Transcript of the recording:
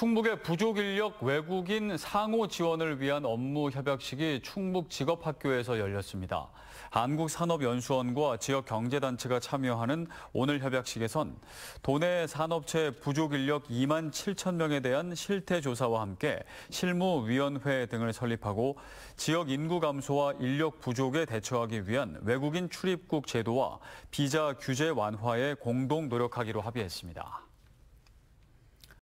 충북의 부족 인력 외국인 상호 지원을 위한 업무 협약식이 충북 직업학교에서 열렸습니다. 한국산업연수원과 지역 경제단체가 참여하는 오늘 협약식에선 도내 산업체 부족 인력 2만 7천 명에 대한 실태 조사와 함께 실무위원회 등을 설립하고 지역 인구 감소와 인력 부족에 대처하기 위한 외국인 출입국 제도와 비자 규제 완화에 공동 노력하기로 합의했습니다.